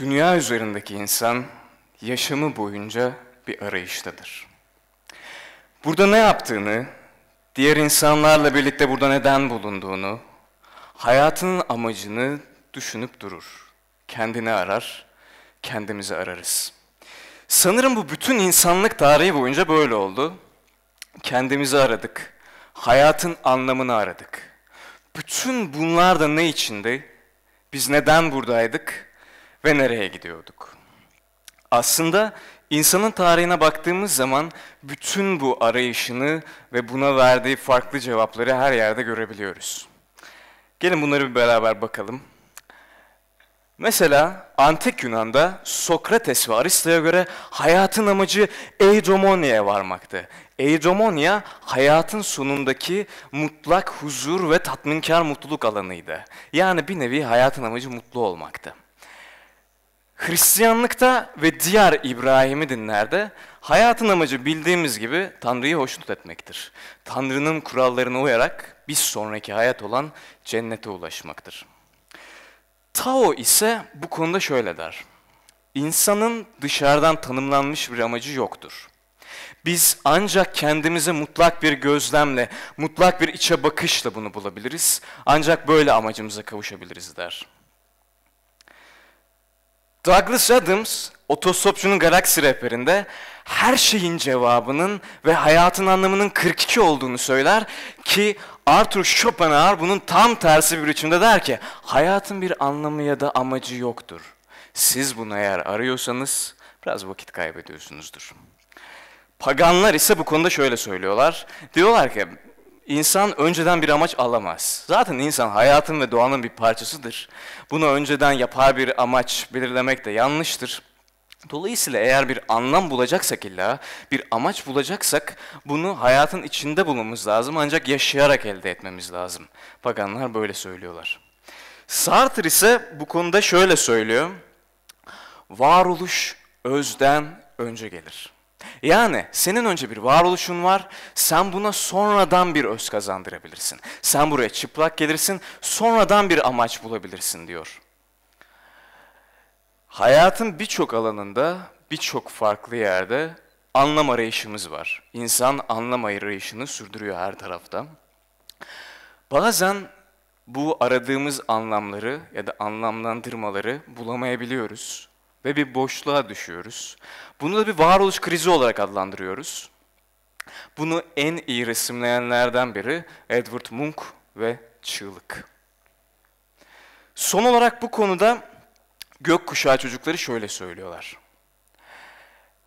Dünya üzerindeki insan yaşamı boyunca bir arayıştadır. Burada ne yaptığını, diğer insanlarla birlikte burada neden bulunduğunu, hayatının amacını düşünüp durur. Kendini arar, kendimizi ararız. Sanırım bu bütün insanlık tarihi boyunca böyle oldu. Kendimizi aradık, hayatın anlamını aradık. Bütün bunlar da ne içindi? Biz neden buradaydık? ve nereye gidiyorduk? Aslında insanın tarihine baktığımız zaman bütün bu arayışını ve buna verdiği farklı cevapları her yerde görebiliyoruz. Gelin bunları bir beraber bakalım. Mesela antik Yunan'da Sokrates ve Aristo'ya göre hayatın amacı eidomonia'ya varmaktı. Eidomonia hayatın sonundaki mutlak huzur ve tatminkar mutluluk alanıydı. Yani bir nevi hayatın amacı mutlu olmaktı. Hristiyanlıkta ve diğer İbrahim'i dinlerde hayatın amacı bildiğimiz gibi Tanrı'yı hoşnut etmektir. Tanrı'nın kurallarına uyarak bir sonraki hayat olan cennete ulaşmaktır. Tao ise bu konuda şöyle der. İnsanın dışarıdan tanımlanmış bir amacı yoktur. Biz ancak kendimize mutlak bir gözlemle, mutlak bir içe bakışla bunu bulabiliriz. Ancak böyle amacımıza kavuşabiliriz der. Douglas Adams, Otostopçunun Galaksi rehberinde her şeyin cevabının ve hayatın anlamının 42 olduğunu söyler ki Arthur Schopenhauer bunun tam tersi bir biçimde der ki hayatın bir anlamı ya da amacı yoktur. Siz bunu eğer arıyorsanız biraz vakit kaybediyorsunuzdur. Paganlar ise bu konuda şöyle söylüyorlar. Diyorlar ki İnsan önceden bir amaç alamaz. Zaten insan hayatın ve doğanın bir parçasıdır. Buna önceden yapar bir amaç belirlemek de yanlıştır. Dolayısıyla eğer bir anlam bulacaksak illa, bir amaç bulacaksak bunu hayatın içinde bulmamız lazım ancak yaşayarak elde etmemiz lazım. Paganlar böyle söylüyorlar. Sartre ise bu konuda şöyle söylüyor. Varoluş özden önce gelir. Yani senin önce bir varoluşun var. Sen buna sonradan bir öz kazandırabilirsin. Sen buraya çıplak gelirsin. Sonradan bir amaç bulabilirsin diyor. Hayatın birçok alanında, birçok farklı yerde anlam arayışımız var. İnsan anlam arayışını sürdürüyor her tarafta. Bazen bu aradığımız anlamları ya da anlamlandırmaları bulamayabiliyoruz ve bir boşluğa düşüyoruz. Bunu da bir varoluş krizi olarak adlandırıyoruz. Bunu en iyi resimleyenlerden biri Edward Munch ve Çığlık. Son olarak bu konuda gökkuşağı çocukları şöyle söylüyorlar.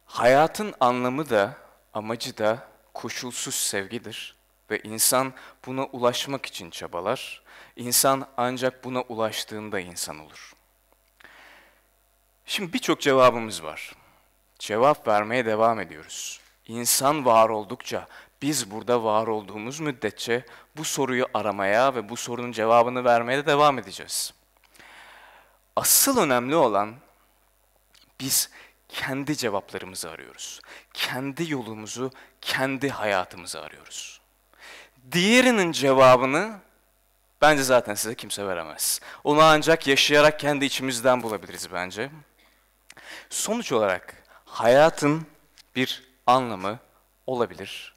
Hayatın anlamı da amacı da koşulsuz sevgidir ve insan buna ulaşmak için çabalar. İnsan ancak buna ulaştığında insan olur.'' Şimdi birçok cevabımız var. Cevap vermeye devam ediyoruz. İnsan var oldukça, biz burada var olduğumuz müddetçe bu soruyu aramaya ve bu sorunun cevabını vermeye de devam edeceğiz. Asıl önemli olan biz kendi cevaplarımızı arıyoruz. Kendi yolumuzu, kendi hayatımızı arıyoruz. Diğerinin cevabını bence zaten size kimse veremez. Onu ancak yaşayarak kendi içimizden bulabiliriz bence. Sonuç olarak hayatın bir anlamı olabilir,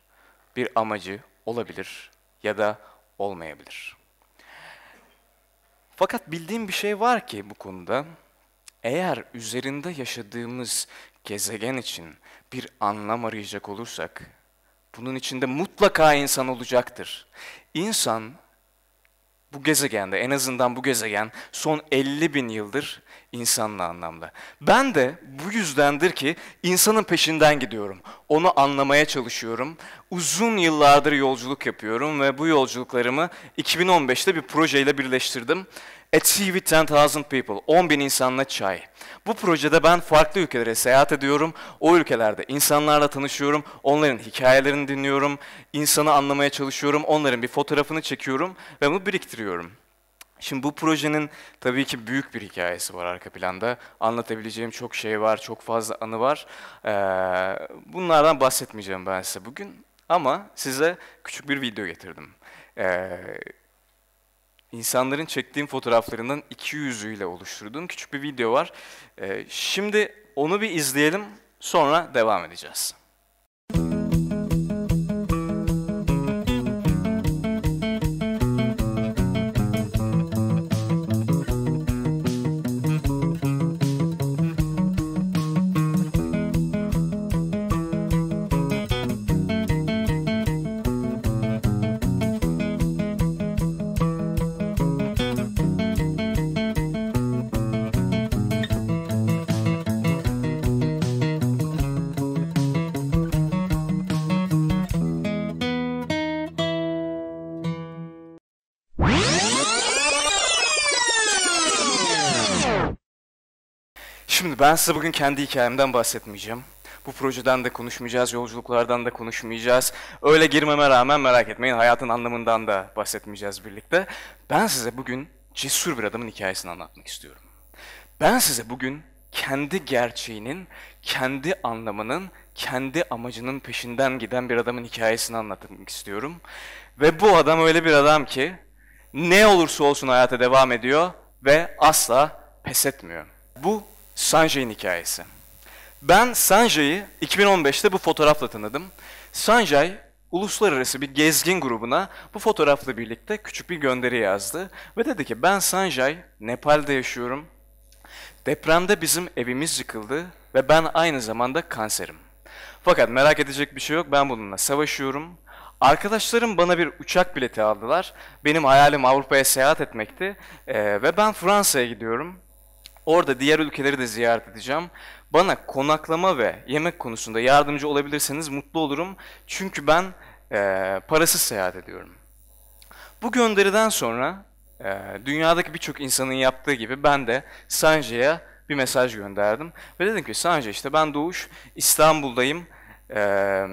bir amacı olabilir ya da olmayabilir. Fakat bildiğim bir şey var ki bu konuda eğer üzerinde yaşadığımız gezegen için bir anlam arayacak olursak bunun içinde mutlaka insan olacaktır. İnsan bu gezegende en azından bu gezegen son 50 bin yıldır insanla anlamda. Ben de bu yüzdendir ki insanın peşinden gidiyorum. Onu anlamaya çalışıyorum. Uzun yıllardır yolculuk yapıyorum ve bu yolculuklarımı 2015'te bir projeyle birleştirdim. A Tea with 10,000 People, 10 bin insanla çay. Bu projede ben farklı ülkelere seyahat ediyorum. O ülkelerde insanlarla tanışıyorum, onların hikayelerini dinliyorum, insanı anlamaya çalışıyorum, onların bir fotoğrafını çekiyorum ve bunu biriktiriyorum. Şimdi bu projenin tabii ki büyük bir hikayesi var arka planda. Anlatabileceğim çok şey var, çok fazla anı var. Ee, bunlardan bahsetmeyeceğim ben size bugün. Ama size küçük bir video getirdim. Ee, insanların çektiğim fotoğraflarından iki yüzüyle oluşturduğum küçük bir video var. Ee, şimdi onu bir izleyelim, sonra devam edeceğiz. Şimdi ben size bugün kendi hikayemden bahsetmeyeceğim. Bu projeden de konuşmayacağız, yolculuklardan da konuşmayacağız. Öyle girmeme rağmen merak etmeyin hayatın anlamından da bahsetmeyeceğiz birlikte. Ben size bugün cesur bir adamın hikayesini anlatmak istiyorum. Ben size bugün kendi gerçeğinin, kendi anlamının, kendi amacının peşinden giden bir adamın hikayesini anlatmak istiyorum. Ve bu adam öyle bir adam ki ne olursa olsun hayata devam ediyor ve asla pes etmiyor. Bu Sanjay'ın hikayesi. Ben Sanjay'ı 2015'te bu fotoğrafla tanıdım. Sanjay uluslararası bir gezgin grubuna bu fotoğrafla birlikte küçük bir gönderi yazdı ve dedi ki ben Sanjay, Nepal'de yaşıyorum. Depremde bizim evimiz yıkıldı ve ben aynı zamanda kanserim. Fakat merak edecek bir şey yok ben bununla savaşıyorum. Arkadaşlarım bana bir uçak bileti aldılar. Benim hayalim Avrupa'ya seyahat etmekti ee, ve ben Fransa'ya gidiyorum. Orada diğer ülkeleri de ziyaret edeceğim. Bana konaklama ve yemek konusunda yardımcı olabilirseniz mutlu olurum. Çünkü ben e, parasız seyahat ediyorum. Bu gönderiden sonra e, dünyadaki birçok insanın yaptığı gibi ben de Sanjay'a bir mesaj gönderdim. Ve dedim ki Sanjay işte ben Doğuş İstanbul'dayım. Eee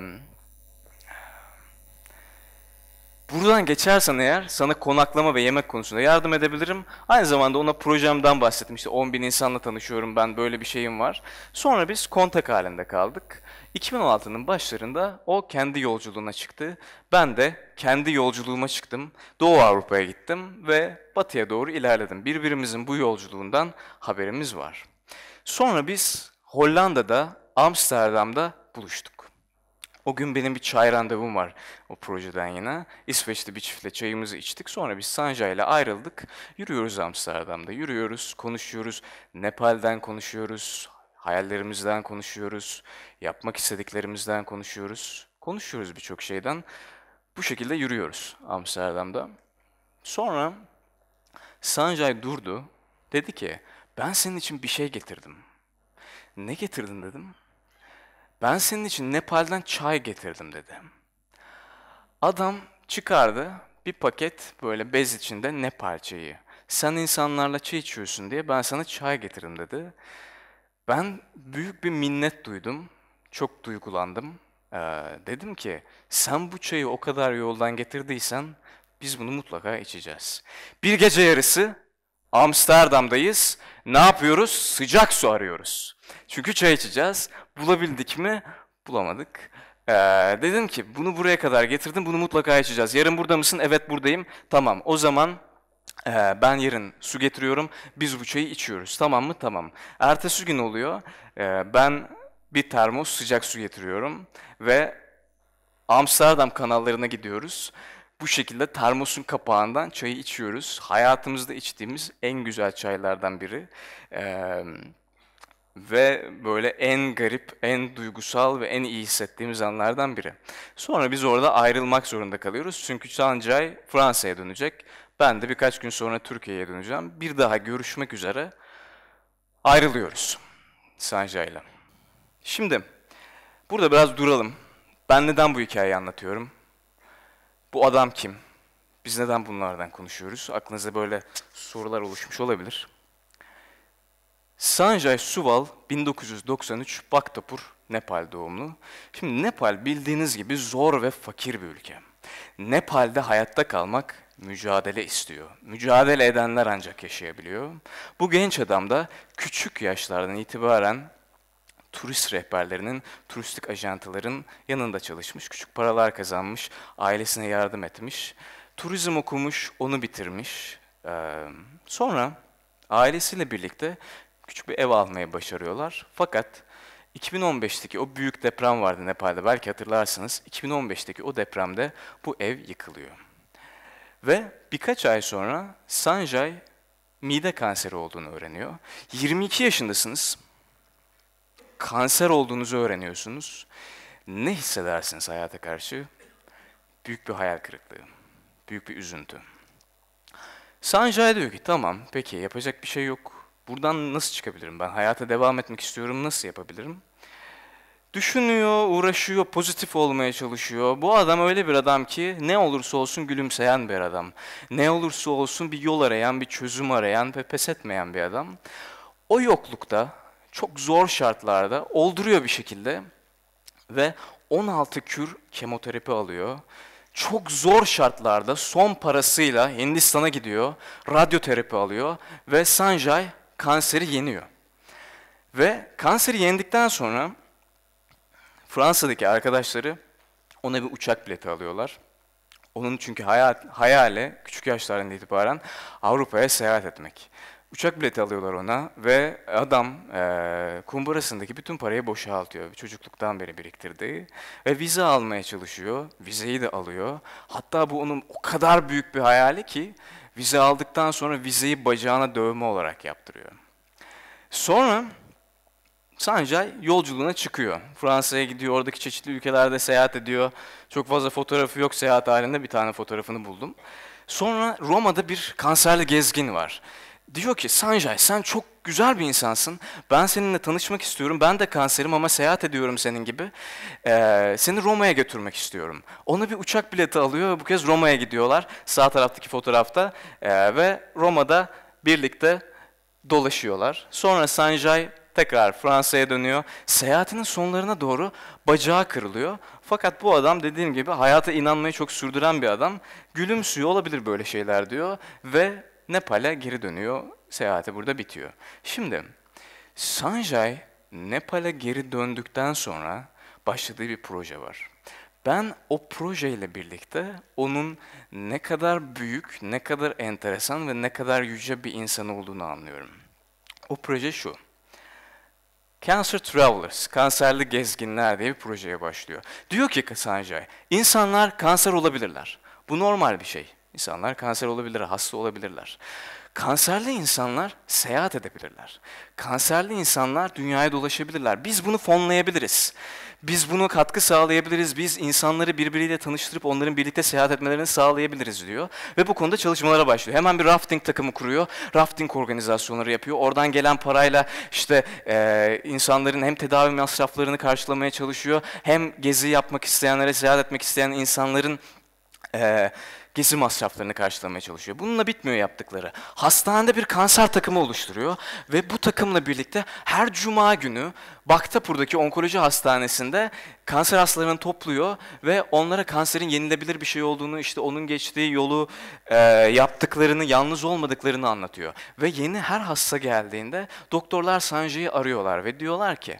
Buradan geçersen eğer sana konaklama ve yemek konusunda yardım edebilirim. Aynı zamanda ona projemden bahsettim. İşte 10 bin insanla tanışıyorum ben böyle bir şeyim var. Sonra biz kontak halinde kaldık. 2016'nın başlarında o kendi yolculuğuna çıktı. Ben de kendi yolculuğuma çıktım. Doğu Avrupa'ya gittim ve batıya doğru ilerledim. Birbirimizin bu yolculuğundan haberimiz var. Sonra biz Hollanda'da, Amsterdam'da buluştuk. O gün benim bir çay randevum var o projeden yine. İsveç'te bir çiftle çayımızı içtik. Sonra biz Sanja ile ayrıldık. Yürüyoruz Amsterdam'da. Yürüyoruz, konuşuyoruz. Nepal'den konuşuyoruz. Hayallerimizden konuşuyoruz. Yapmak istediklerimizden konuşuyoruz. Konuşuyoruz birçok şeyden. Bu şekilde yürüyoruz Amsterdam'da. Sonra Sanjay durdu. Dedi ki ben senin için bir şey getirdim. Ne getirdin dedim. Ben senin için Nepal'den çay getirdim dedi. Adam çıkardı bir paket böyle bez içinde Nepal çayı. Sen insanlarla çay içiyorsun diye ben sana çay getirdim dedi. Ben büyük bir minnet duydum. Çok duygulandım. Ee, dedim ki sen bu çayı o kadar yoldan getirdiysen biz bunu mutlaka içeceğiz. Bir gece yarısı Amsterdam'dayız. Ne yapıyoruz? Sıcak su arıyoruz. Çünkü çay içeceğiz. Bulabildik mi? Bulamadık. Ee, dedim ki bunu buraya kadar getirdim. Bunu mutlaka içeceğiz. Yarın burada mısın? Evet buradayım. Tamam. O zaman ee, ben yarın su getiriyorum, biz bu çayı içiyoruz. Tamam mı? Tamam. Ertesi gün oluyor, ee, ben bir termos sıcak su getiriyorum ve Amsterdam kanallarına gidiyoruz. Bu şekilde termosun kapağından çayı içiyoruz. Hayatımızda içtiğimiz en güzel çaylardan biri. Ee, ve böyle en garip, en duygusal ve en iyi hissettiğimiz anlardan biri. Sonra biz orada ayrılmak zorunda kalıyoruz. Çünkü Sancay Fransa'ya dönecek. Ben de birkaç gün sonra Türkiye'ye döneceğim. Bir daha görüşmek üzere ayrılıyoruz Sancay'la. Şimdi burada biraz duralım. Ben neden bu hikayeyi anlatıyorum? bu adam kim? Biz neden bunlardan konuşuyoruz? Aklınıza böyle sorular oluşmuş olabilir. Sanjay Suval 1993 Baktapur Nepal doğumlu. Şimdi Nepal bildiğiniz gibi zor ve fakir bir ülke. Nepal'de hayatta kalmak mücadele istiyor. Mücadele edenler ancak yaşayabiliyor. Bu genç adam da küçük yaşlardan itibaren turist rehberlerinin, turistik ajantaların yanında çalışmış, küçük paralar kazanmış, ailesine yardım etmiş. Turizm okumuş, onu bitirmiş. sonra ailesiyle birlikte küçük bir ev almaya başarıyorlar. Fakat 2015'teki o büyük deprem vardı Nepal'de belki hatırlarsınız. 2015'teki o depremde bu ev yıkılıyor. Ve birkaç ay sonra Sanjay mide kanseri olduğunu öğreniyor. 22 yaşındasınız kanser olduğunuzu öğreniyorsunuz. Ne hissedersiniz hayata karşı? Büyük bir hayal kırıklığı, büyük bir üzüntü. Sanjay diyor ki tamam peki yapacak bir şey yok. Buradan nasıl çıkabilirim ben? Hayata devam etmek istiyorum nasıl yapabilirim? Düşünüyor, uğraşıyor, pozitif olmaya çalışıyor. Bu adam öyle bir adam ki ne olursa olsun gülümseyen bir adam. Ne olursa olsun bir yol arayan, bir çözüm arayan ve pes etmeyen bir adam. O yoklukta çok zor şartlarda olduruyor bir şekilde ve 16 kür kemoterapi alıyor. Çok zor şartlarda son parasıyla Hindistan'a gidiyor, radyoterapi alıyor ve Sanjay kanseri yeniyor. Ve kanseri yendikten sonra Fransa'daki arkadaşları ona bir uçak bileti alıyorlar. Onun çünkü hayal, hayali küçük yaşlarından itibaren Avrupa'ya seyahat etmek. Uçak bileti alıyorlar ona ve adam e, kumbarasındaki bütün parayı boşaltıyor. Çocukluktan beri biriktirdiği ve vize almaya çalışıyor. Vizeyi de alıyor. Hatta bu onun o kadar büyük bir hayali ki vize aldıktan sonra vizeyi bacağına dövme olarak yaptırıyor. Sonra Sanjay yolculuğuna çıkıyor. Fransa'ya gidiyor, oradaki çeşitli ülkelerde seyahat ediyor. Çok fazla fotoğrafı yok seyahat halinde bir tane fotoğrafını buldum. Sonra Roma'da bir kanserli gezgin var. Diyor ki Sanjay sen çok güzel bir insansın. Ben seninle tanışmak istiyorum. Ben de kanserim ama seyahat ediyorum senin gibi. Ee, seni Roma'ya götürmek istiyorum. Ona bir uçak bileti alıyor ve bu kez Roma'ya gidiyorlar. Sağ taraftaki fotoğrafta. Ee, ve Roma'da birlikte dolaşıyorlar. Sonra Sanjay tekrar Fransa'ya dönüyor. Seyahatinin sonlarına doğru bacağı kırılıyor. Fakat bu adam dediğim gibi hayata inanmayı çok sürdüren bir adam. Gülümsüyor olabilir böyle şeyler diyor ve Nepal'e geri dönüyor. Seyahati burada bitiyor. Şimdi Sanjay Nepal'e geri döndükten sonra başladığı bir proje var. Ben o projeyle birlikte onun ne kadar büyük, ne kadar enteresan ve ne kadar yüce bir insan olduğunu anlıyorum. O proje şu. Cancer Travelers, kanserli gezginler diye bir projeye başlıyor. Diyor ki Sanjay, insanlar kanser olabilirler. Bu normal bir şey. İnsanlar kanser olabilir, hasta olabilirler. Kanserli insanlar seyahat edebilirler. Kanserli insanlar dünyaya dolaşabilirler. Biz bunu fonlayabiliriz. Biz bunu katkı sağlayabiliriz. Biz insanları birbiriyle tanıştırıp onların birlikte seyahat etmelerini sağlayabiliriz diyor. Ve bu konuda çalışmalara başlıyor. Hemen bir rafting takımı kuruyor. Rafting organizasyonları yapıyor. Oradan gelen parayla işte e, insanların hem tedavi masraflarını karşılamaya çalışıyor. Hem gezi yapmak isteyenlere, seyahat etmek isteyen insanların... E, gezi masraflarını karşılamaya çalışıyor. Bununla bitmiyor yaptıkları. Hastanede bir kanser takımı oluşturuyor ve bu takımla birlikte her cuma günü Baktapur'daki onkoloji hastanesinde kanser hastalarını topluyor ve onlara kanserin yenilebilir bir şey olduğunu, işte onun geçtiği yolu e, yaptıklarını, yalnız olmadıklarını anlatıyor. Ve yeni her hasta geldiğinde doktorlar Sanjay'ı arıyorlar ve diyorlar ki,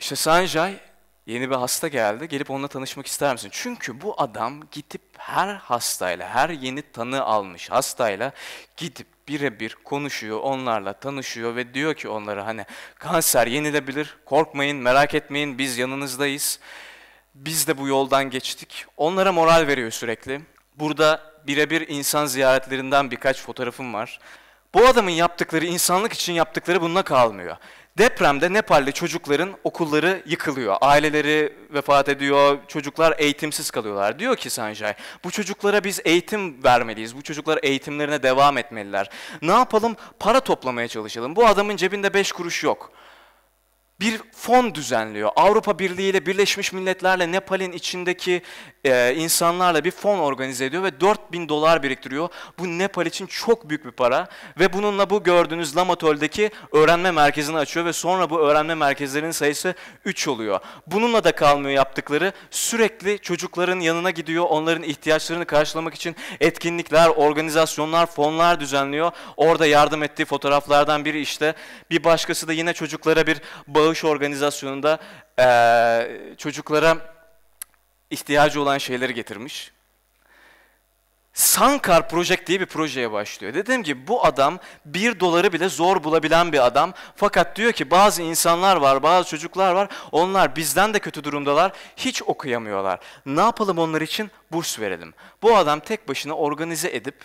işte Sanjay yeni bir hasta geldi, gelip onunla tanışmak ister misin? Çünkü bu adam gidip her hastayla, her yeni tanı almış hastayla gidip birebir konuşuyor, onlarla tanışıyor ve diyor ki onlara hani kanser yenilebilir, korkmayın, merak etmeyin, biz yanınızdayız. Biz de bu yoldan geçtik. Onlara moral veriyor sürekli. Burada birebir insan ziyaretlerinden birkaç fotoğrafım var. Bu adamın yaptıkları insanlık için yaptıkları bununla kalmıyor. Depremde Nepal'de çocukların okulları yıkılıyor. Aileleri vefat ediyor, çocuklar eğitimsiz kalıyorlar. Diyor ki Sanjay, bu çocuklara biz eğitim vermeliyiz. Bu çocuklar eğitimlerine devam etmeliler. Ne yapalım? Para toplamaya çalışalım. Bu adamın cebinde beş kuruş yok bir fon düzenliyor. Avrupa Birliği ile Birleşmiş Milletler'le Nepal'in içindeki e, insanlarla bir fon organize ediyor ve 4000 dolar biriktiriyor. Bu Nepal için çok büyük bir para ve bununla bu gördüğünüz Lamatöl'deki öğrenme merkezini açıyor ve sonra bu öğrenme merkezlerinin sayısı 3 oluyor. Bununla da kalmıyor yaptıkları. Sürekli çocukların yanına gidiyor. Onların ihtiyaçlarını karşılamak için etkinlikler, organizasyonlar, fonlar düzenliyor. Orada yardım ettiği fotoğraflardan biri işte. Bir başkası da yine çocuklara bir bağı Bağış Organizasyonu'nda e, çocuklara ihtiyacı olan şeyleri getirmiş. Sankar Project diye bir projeye başlıyor. Dedim ki bu adam bir doları bile zor bulabilen bir adam. Fakat diyor ki bazı insanlar var, bazı çocuklar var. Onlar bizden de kötü durumdalar. Hiç okuyamıyorlar. Ne yapalım onlar için? Burs verelim. Bu adam tek başına organize edip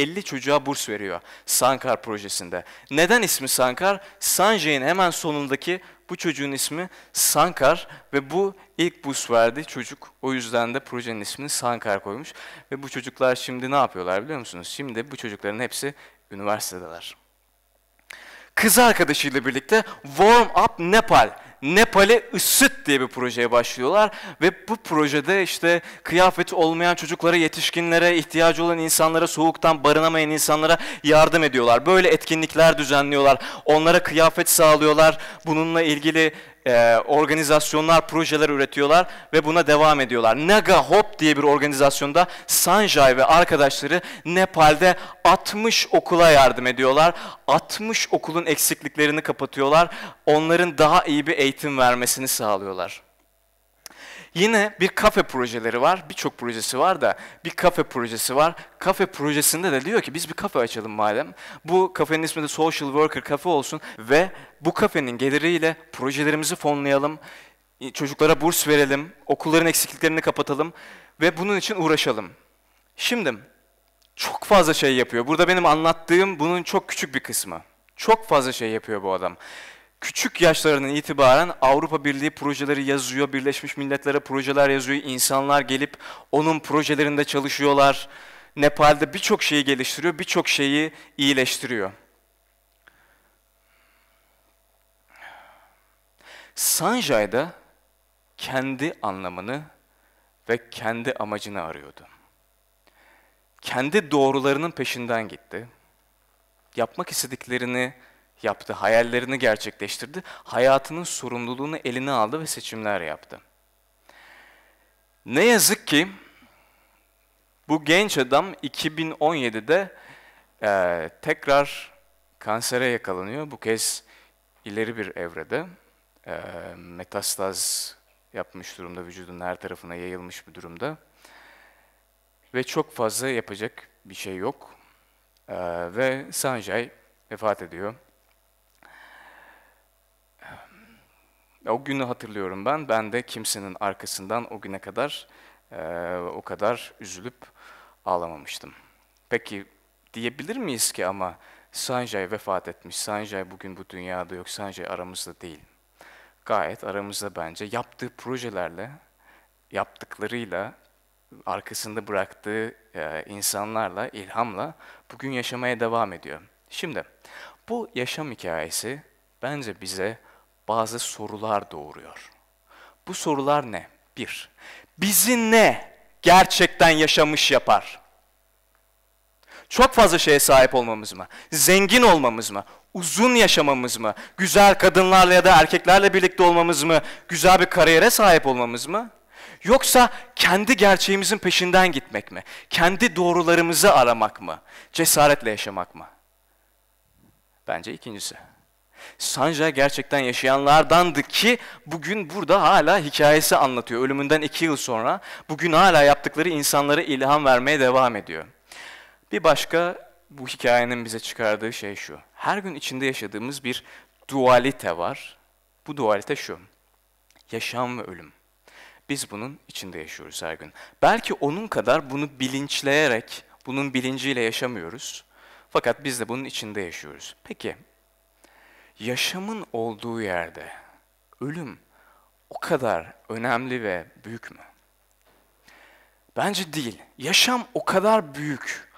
50 çocuğa burs veriyor Sankar projesinde. Neden ismi Sankar? Sanjay'in hemen sonundaki bu çocuğun ismi Sankar ve bu ilk burs verdi çocuk. O yüzden de projenin ismini Sankar koymuş. Ve bu çocuklar şimdi ne yapıyorlar biliyor musunuz? Şimdi bu çocukların hepsi üniversitedeler. Kız arkadaşıyla birlikte Warm Up Nepal Nepal'e ısıt diye bir projeye başlıyorlar ve bu projede işte kıyafeti olmayan çocuklara, yetişkinlere, ihtiyacı olan insanlara, soğuktan barınamayan insanlara yardım ediyorlar. Böyle etkinlikler düzenliyorlar. Onlara kıyafet sağlıyorlar. Bununla ilgili e, organizasyonlar, projeler üretiyorlar ve buna devam ediyorlar. Naga Hop diye bir organizasyonda Sanjay ve arkadaşları Nepal'de 60 okula yardım ediyorlar. 60 okulun eksikliklerini kapatıyorlar. Onların daha iyi bir eğitim vermesini sağlıyorlar. Yine bir kafe projeleri var. Birçok projesi var da bir kafe projesi var. Kafe projesinde de diyor ki biz bir kafe açalım madem. Bu kafenin ismi de Social Worker Cafe olsun ve bu kafenin geliriyle projelerimizi fonlayalım. Çocuklara burs verelim, okulların eksikliklerini kapatalım ve bunun için uğraşalım. Şimdi çok fazla şey yapıyor. Burada benim anlattığım bunun çok küçük bir kısmı. Çok fazla şey yapıyor bu adam küçük yaşlarının itibaren Avrupa Birliği projeleri yazıyor, Birleşmiş Milletler'e projeler yazıyor, insanlar gelip onun projelerinde çalışıyorlar. Nepal'de birçok şeyi geliştiriyor, birçok şeyi iyileştiriyor. Sanjay da kendi anlamını ve kendi amacını arıyordu. Kendi doğrularının peşinden gitti. Yapmak istediklerini yaptı, hayallerini gerçekleştirdi, hayatının sorumluluğunu eline aldı ve seçimler yaptı. Ne yazık ki bu genç adam 2017'de e, tekrar kansere yakalanıyor. Bu kez ileri bir evrede e, metastaz yapmış durumda, vücudun her tarafına yayılmış bir durumda. Ve çok fazla yapacak bir şey yok. E, ve Sanjay vefat ediyor. O günü hatırlıyorum ben. Ben de kimsenin arkasından o güne kadar e, o kadar üzülüp ağlamamıştım. Peki diyebilir miyiz ki ama Sanjay vefat etmiş, Sanjay bugün bu dünyada yok, Sanjay aramızda değil. Gayet aramızda bence yaptığı projelerle, yaptıklarıyla, arkasında bıraktığı e, insanlarla, ilhamla bugün yaşamaya devam ediyor. Şimdi bu yaşam hikayesi bence bize bazı sorular doğuruyor. Bu sorular ne? Bir, bizi ne gerçekten yaşamış yapar? Çok fazla şeye sahip olmamız mı? Zengin olmamız mı? Uzun yaşamamız mı? Güzel kadınlarla ya da erkeklerle birlikte olmamız mı? Güzel bir kariyere sahip olmamız mı? Yoksa kendi gerçeğimizin peşinden gitmek mi? Kendi doğrularımızı aramak mı? Cesaretle yaşamak mı? Bence ikincisi. Sanca gerçekten yaşayanlardandı ki bugün burada hala hikayesi anlatıyor. Ölümünden iki yıl sonra bugün hala yaptıkları insanlara ilham vermeye devam ediyor. Bir başka bu hikayenin bize çıkardığı şey şu. Her gün içinde yaşadığımız bir dualite var. Bu dualite şu. Yaşam ve ölüm. Biz bunun içinde yaşıyoruz her gün. Belki onun kadar bunu bilinçleyerek, bunun bilinciyle yaşamıyoruz. Fakat biz de bunun içinde yaşıyoruz. Peki yaşamın olduğu yerde ölüm o kadar önemli ve büyük mü? Bence değil. Yaşam o kadar büyük,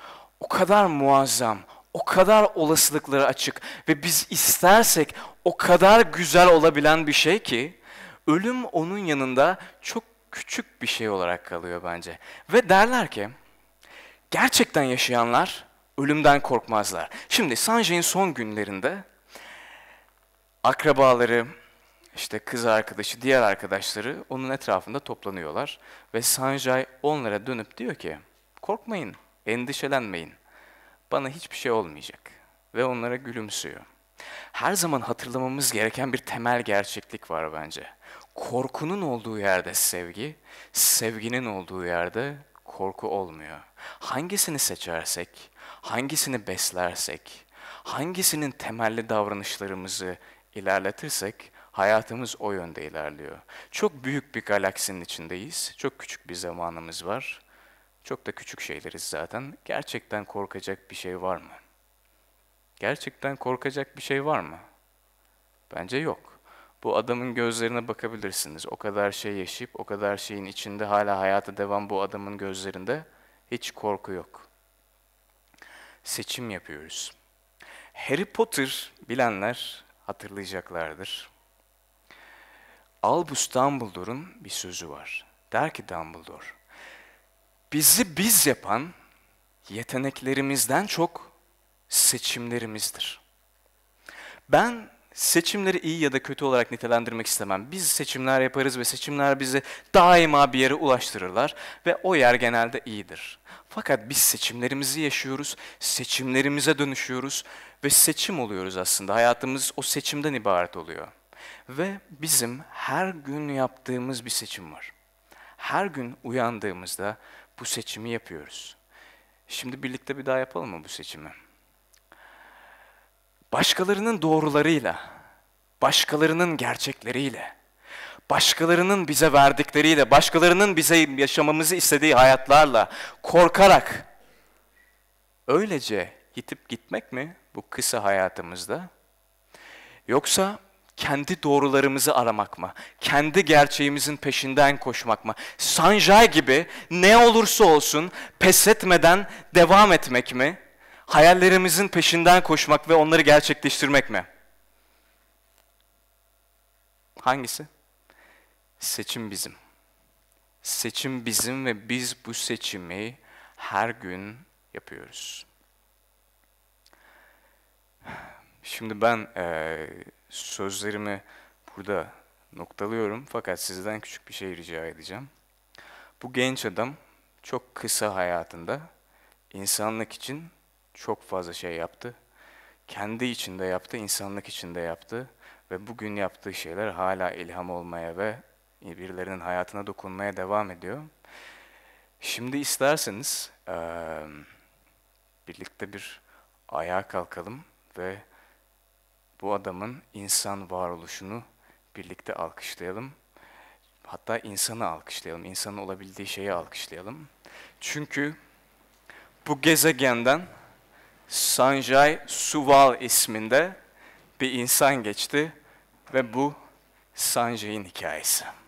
o kadar muazzam, o kadar olasılıkları açık ve biz istersek o kadar güzel olabilen bir şey ki ölüm onun yanında çok küçük bir şey olarak kalıyor bence. Ve derler ki gerçekten yaşayanlar ölümden korkmazlar. Şimdi Sanjay'in son günlerinde akrabaları, işte kız arkadaşı, diğer arkadaşları onun etrafında toplanıyorlar. Ve Sanjay onlara dönüp diyor ki, korkmayın, endişelenmeyin. Bana hiçbir şey olmayacak. Ve onlara gülümsüyor. Her zaman hatırlamamız gereken bir temel gerçeklik var bence. Korkunun olduğu yerde sevgi, sevginin olduğu yerde korku olmuyor. Hangisini seçersek, hangisini beslersek, hangisinin temelli davranışlarımızı ilerletirsek hayatımız o yönde ilerliyor. Çok büyük bir galaksinin içindeyiz. Çok küçük bir zamanımız var. Çok da küçük şeyleriz zaten. Gerçekten korkacak bir şey var mı? Gerçekten korkacak bir şey var mı? Bence yok. Bu adamın gözlerine bakabilirsiniz. O kadar şey yaşayıp o kadar şeyin içinde hala hayata devam bu adamın gözlerinde hiç korku yok. Seçim yapıyoruz. Harry Potter bilenler hatırlayacaklardır. Albus Dumbledore'un bir sözü var. Der ki Dumbledore, bizi biz yapan yeteneklerimizden çok seçimlerimizdir. Ben seçimleri iyi ya da kötü olarak nitelendirmek istemem. Biz seçimler yaparız ve seçimler bizi daima bir yere ulaştırırlar ve o yer genelde iyidir. Fakat biz seçimlerimizi yaşıyoruz, seçimlerimize dönüşüyoruz ve seçim oluyoruz aslında. Hayatımız o seçimden ibaret oluyor. Ve bizim her gün yaptığımız bir seçim var. Her gün uyandığımızda bu seçimi yapıyoruz. Şimdi birlikte bir daha yapalım mı bu seçimi? başkalarının doğrularıyla, başkalarının gerçekleriyle, başkalarının bize verdikleriyle, başkalarının bize yaşamamızı istediği hayatlarla korkarak öylece gitip gitmek mi bu kısa hayatımızda? Yoksa kendi doğrularımızı aramak mı? Kendi gerçeğimizin peşinden koşmak mı? Sanjay gibi ne olursa olsun pes etmeden devam etmek mi? hayallerimizin peşinden koşmak ve onları gerçekleştirmek mi? Hangisi? Seçim bizim. Seçim bizim ve biz bu seçimi her gün yapıyoruz. Şimdi ben e, sözlerimi burada noktalıyorum fakat sizden küçük bir şey rica edeceğim. Bu genç adam çok kısa hayatında insanlık için çok fazla şey yaptı. Kendi içinde yaptı, insanlık içinde yaptı ve bugün yaptığı şeyler hala ilham olmaya ve birilerinin hayatına dokunmaya devam ediyor. Şimdi isterseniz birlikte bir ayağa kalkalım ve bu adamın insan varoluşunu birlikte alkışlayalım. Hatta insanı alkışlayalım, insanın olabildiği şeyi alkışlayalım. Çünkü bu gezegenden Sanjay Suval isminde bir insan geçti ve bu Sanjay'ın hikayesi.